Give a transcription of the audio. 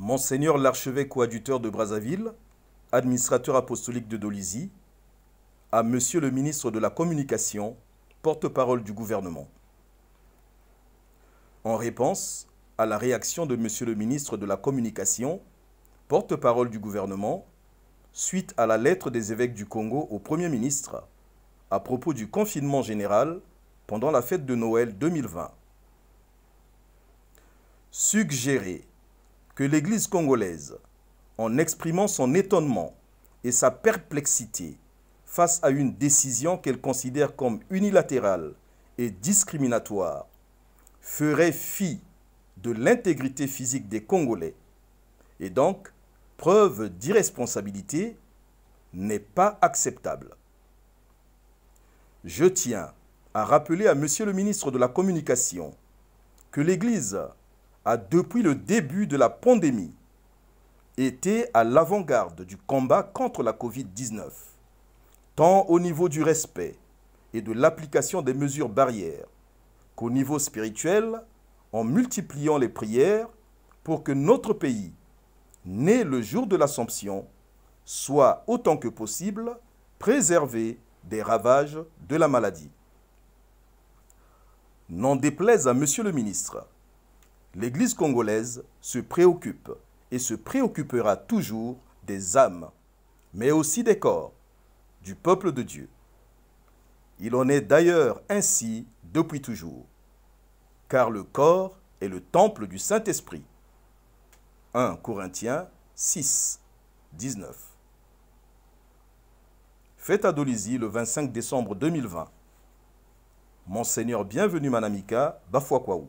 Monseigneur l'archevêque coadjuteur de Brazzaville, administrateur apostolique de Dolisie, à Monsieur le ministre de la Communication, porte-parole du gouvernement. En réponse à la réaction de Monsieur le ministre de la Communication, porte-parole du gouvernement, suite à la lettre des évêques du Congo au Premier ministre à propos du confinement général pendant la fête de Noël 2020. Suggérer que l'Église congolaise, en exprimant son étonnement et sa perplexité face à une décision qu'elle considère comme unilatérale et discriminatoire, ferait fi de l'intégrité physique des Congolais et donc preuve d'irresponsabilité n'est pas acceptable. Je tiens à rappeler à M. le ministre de la Communication que l'Église a depuis le début de la pandémie été à l'avant-garde du combat contre la Covid-19, tant au niveau du respect et de l'application des mesures barrières qu'au niveau spirituel en multipliant les prières pour que notre pays, né le jour de l'Assomption, soit autant que possible préservé des ravages de la maladie. N'en déplaise à Monsieur le ministre, l'Église congolaise se préoccupe et se préoccupera toujours des âmes, mais aussi des corps, du peuple de Dieu. Il en est d'ailleurs ainsi depuis toujours, car le corps est le temple du Saint-Esprit. 1 Corinthiens 6, 19. Fête à Dolisie le 25 décembre 2020. Monseigneur bienvenue Manamika, Bafouakwaou.